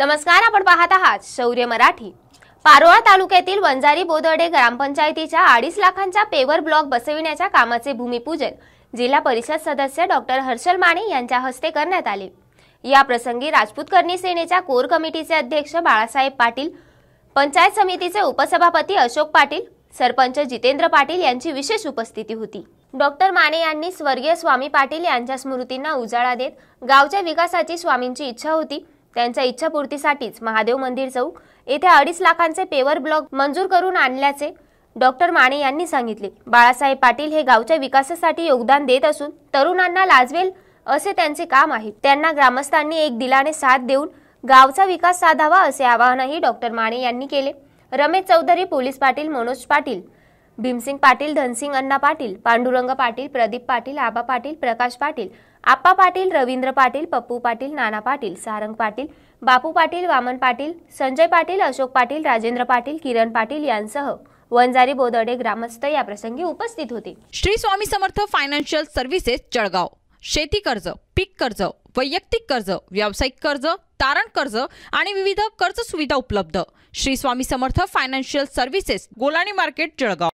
नमस्कार आपण पाहत आहात शौर्य मराठी पारोळा तालुक्यातील वंजारी बोदर्डे ग्रामपंचायतीच्या अडीच लाखांचा पेवर ब्लॉक बसविण्याच्या कामाचे भूमिपूजन जिल्हा परिषद सदस्य डॉक्टर हर्षल माने यांच्या हस्ते करण्यात आले या प्रसंगी राजपूत करणी सेनेच्या कोर कमिटीचे अध्यक्ष बाळासाहेब पाटील पंचायत समितीचे उपसभापती अशोक पाटील सरपंच जितेंद्र पाटील यांची विशेष उपस्थिती होती डॉक्टर माने यांनी स्वर्गीय स्वामी पाटील यांच्या स्मृतींना उजाळा देत गावच्या विकासाची स्वामींची इच्छा होती त्यांच्या इच्छापूर्तीसाठीच महादेव मंदिर चौक येथे अडीच लाखांचे पेवर ब्लॉक मंजूर करून आणल्याचे डॉक्टर माने यांनी सांगितले बाळासाहेब पाटील हे गावच्या विकासासाठी योगदान देत असून तरुणांना लाजवेल असे त्यांचे काम आहे त्यांना ग्रामस्थांनी एक दिलाने साथ देऊन गावचा विकास साधावा असे आवाहनही डॉक्टर माने यांनी केले रमेश चौधरी पोलीस पाटील मनोज पाटील भीमसिंग पाटील धनसिंग अण्णा पाटील पांडुरंग पाटील प्रदीप पाटील आबा पाटील प्रकाश पाटील आप्पा पाटील रवींद्र पाटील पप्पू पाटील नाना पाटील सारंग पाटील बापू पाटील वामन पाटील संजय पाटील अशोक पाटील राजेंद्र पाटील किरण पाटील यांसह वंजारी बोदडे ग्रामस्थ या प्रसंगी उपस्थित होते श्री स्वामी समर्थ फायनान्शियल सर्व्हिसेस जळगाव शेती कर्ज पीक कर्ज वैयक्तिक कर्ज व्यावसायिक कर्ज तारण कर्ज आणि विविध कर्ज सुविधा उपलब्ध Shri Swami Samarth financial services Golani market Jalgaon